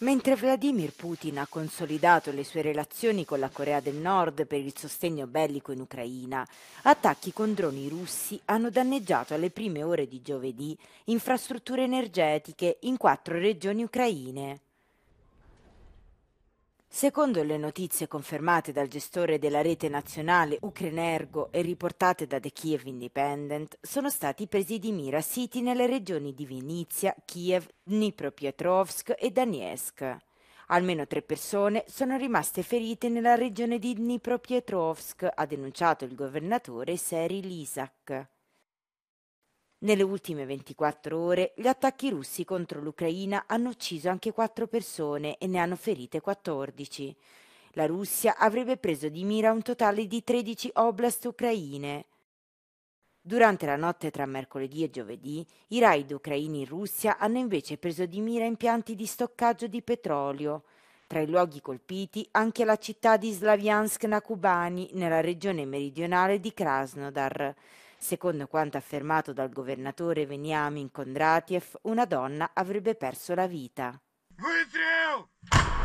Mentre Vladimir Putin ha consolidato le sue relazioni con la Corea del Nord per il sostegno bellico in Ucraina, attacchi con droni russi hanno danneggiato alle prime ore di giovedì infrastrutture energetiche in quattro regioni ucraine. Secondo le notizie confermate dal gestore della rete nazionale Ucrenergo e riportate da The Kiev Independent, sono stati presi di mira siti nelle regioni di Vinizia, Kiev, Dnipropetrovsk e Donetsk. Almeno tre persone sono rimaste ferite nella regione di Dnipropetrovsk, ha denunciato il governatore Seri Lisak. Nelle ultime 24 ore gli attacchi russi contro l'Ucraina hanno ucciso anche 4 persone e ne hanno ferite 14. La Russia avrebbe preso di mira un totale di 13 oblast ucraine. Durante la notte tra mercoledì e giovedì, i raid ucraini in Russia hanno invece preso di mira impianti di stoccaggio di petrolio. Tra i luoghi colpiti anche la città di Slaviansk na Kubani, nella regione meridionale di Krasnodar. Secondo quanto affermato dal governatore Veniamin Kondratiev, una donna avrebbe perso la vita. Oh!